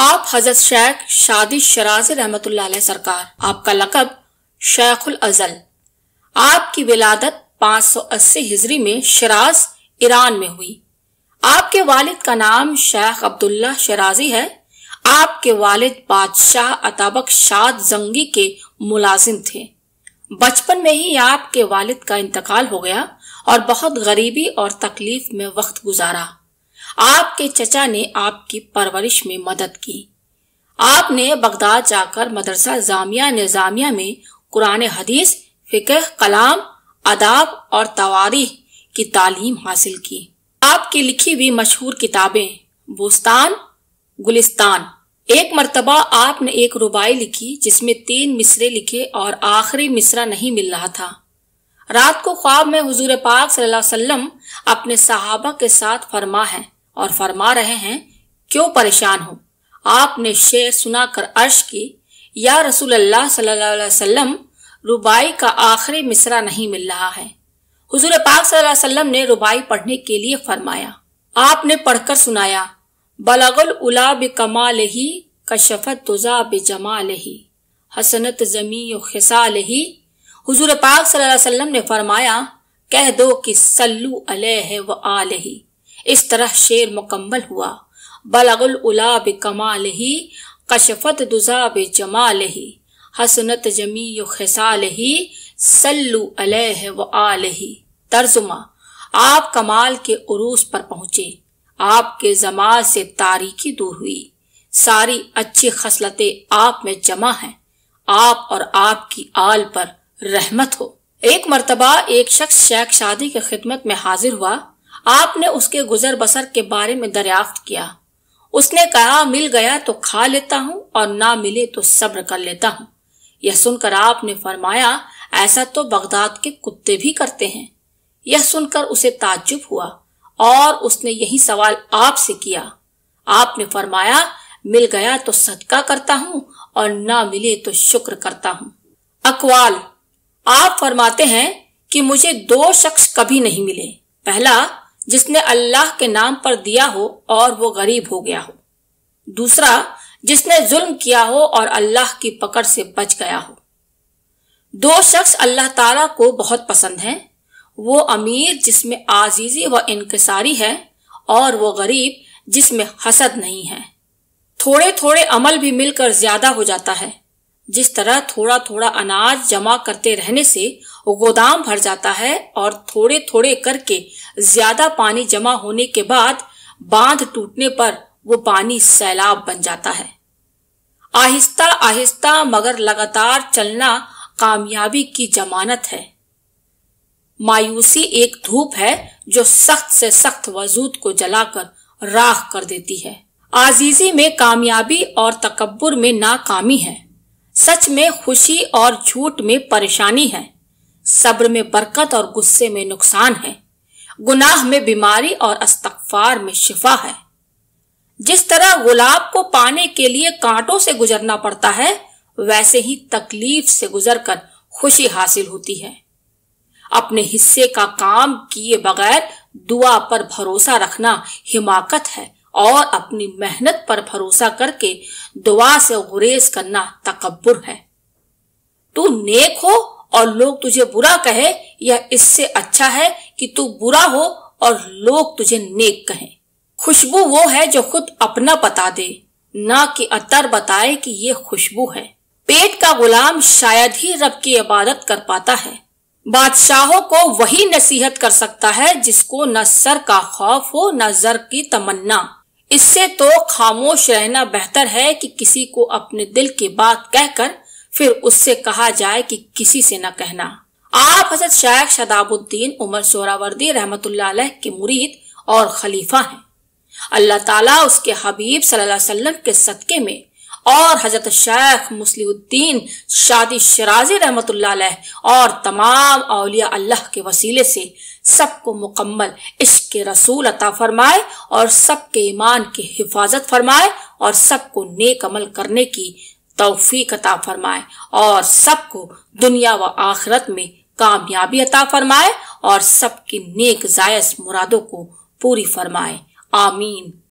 आप हजरत शेख शादी शराज रहमत सरकार आपका लकब शेखुल अजल आपकी विलादत 580 हिजरी में शराज ईरान में हुई आपके वालिद का नाम शेख अब्दुल्ला शराजी है आपके वालिद बादशाह अताबक शाद जंगी के मुलाजिम थे बचपन में ही आपके वालिद का इंतकाल हो गया और बहुत गरीबी और तकलीफ में वक्त गुजारा आपके चचा ने आपकी परवरिश में मदद की आपने बगदाद जाकर मदरसा जामिया निजामिया में कुरान हदीस फिकह कलाम अदाब और तवारी की तालीम हासिल की आपकी लिखी हुई मशहूर किताबें बोस्तान गुलिस्तान एक मरतबा आपने एक रुबाई लिखी जिसमें तीन मिसरे लिखे और आखिरी मिसरा नहीं मिल रहा था रात को ख्वाब में हुजूर पाक सल्लल्लाहु अलैहि वसल्लम अपने सहाबा के साथ फरमा है और फरमा रहे हैं क्यों परेशान हो आपने शेर सुनाकर अर्श की या रसूल अल्लाह सल्लल्लाहु अलैहि वसल्लम रुबाई का आखिरी मिसरा नहीं मिल रहा है हुजूर पाक सल्लल्लाहु अलैहि वसल्लम ने रुबाई पढ़ने के लिए फरमाया आपने पढ़कर सुनाया बलागुल उला बे कमाल ही कशफत तुजा बे जमाल ही हसनत जमी खिसाल ही हुजूर पाक सल्लल्लाहु अलैहि वसल्लम ने फरमाया कह दो कि सल्लु अलैहि व आलही इस तरह शेर मुकम्मल हुआ बलगुल उला बे कमाल ही कशफत दुजा बे जमाल ही हसनत जमी खसाल ही सल्लु अलह व आल ही तर्जुमा आप कमाल के उरूस पर पहुंचे आपके जमा से तारीखी दूर हुई सारी अच्छी खसलतें आप में जमा हैं आप और आपकी आल पर रहमत हो एक मर्तबा एक शख्स शेख शादी की खिदमत में हाजिर हुआ आपने उसके गुजर बसर के बारे में दरियाफ्त किया उसने कहा मिल गया तो खा लेता हूँ और ना मिले तो सब्र कर लेता हूँ यह सुनकर आपने फरमाया ऐसा तो बगदाद के कुत्ते भी करते हैं यह सुनकर उसे ताज्जुब हुआ और उसने यही सवाल आपसे किया आपने फरमाया मिल गया तो सदका करता हूँ और ना मिले तो शुक्र करता हूँ अकवाल आप फरमाते हैं कि मुझे दो शख्स कभी नहीं मिले पहला जिसने अल्लाह के नाम पर दिया हो और वो गरीब हो गया हो दूसरा जिसने जुल्म किया हो और अल्लाह की पकड़ से बच गया हो दो शख्स अल्लाह ताला को बहुत पसंद हैं वो अमीर जिसमें आजीजी व इनकसारी है और वो गरीब जिसमें हसद नहीं है थोड़े थोड़े अमल भी मिलकर ज्यादा हो जाता है जिस तरह थोड़ा थोड़ा अनाज जमा करते रहने से गोदाम भर जाता है और थोड़े थोड़े करके ज्यादा पानी जमा होने के बाद बांध टूटने पर वो पानी सैलाब बन जाता है आहिस्ता आहिस्ता मगर लगातार चलना कामयाबी की जमानत है मायूसी एक धूप है जो सख्त से सख्त वजूद को जलाकर राख कर देती है आजीजी में कामयाबी और तकबर में नाकामी है सच में खुशी और झूठ में परेशानी है सब्र में बरकत और गुस्से में नुकसान है गुनाह में बीमारी और अस्तफार में शिफा है जिस तरह गुलाब को पाने के लिए कांटों से गुजरना पड़ता है वैसे ही तकलीफ से गुजरकर खुशी हासिल होती है अपने हिस्से का काम किए बगैर दुआ पर भरोसा रखना हिमाकत है और अपनी मेहनत पर भरोसा करके दुआ से गुरेज करना तकबर है तू नेक हो और लोग तुझे बुरा कहे यह इससे अच्छा है कि तू बुरा हो और लोग तुझे नेक कहें खुशबू वो है जो खुद अपना बता दे ना कि अतर बताए कि ये खुशबू है पेट का गुलाम शायद ही रब की इबादत कर पाता है बादशाहों को वही नसीहत कर सकता है जिसको न सर का खौफ हो न जर की तमन्ना इससे तो खामोश रहना बेहतर है कि किसी को अपने दिल की बात कहकर फिर उससे कहा जाए कि किसी से न कहना आप हजरत शेख शदाबुद्दीन उमर सोरावर्दी रहमत के मुरीद और खलीफा हैं अल्लाह ताला उसके हबीब सल्लल्लाहु अलैहि वसल्लम के सदके में और हजरत शेख मुस्लिउद्दीन शादी शराजी रहमत और तमाम अलिया अल्लाह के वसीले से सबको मुकम्मल इश्क रसूल अता फरमाए और सबके ईमान की हिफाजत फरमाए और सबको नेक अमल करने की तोफीक अता फरमाए और सबको दुनिया व आखिरत में कामयाबी अता फरमाए और सबकी नेक जायस मुरादों को पूरी फरमाए आमीन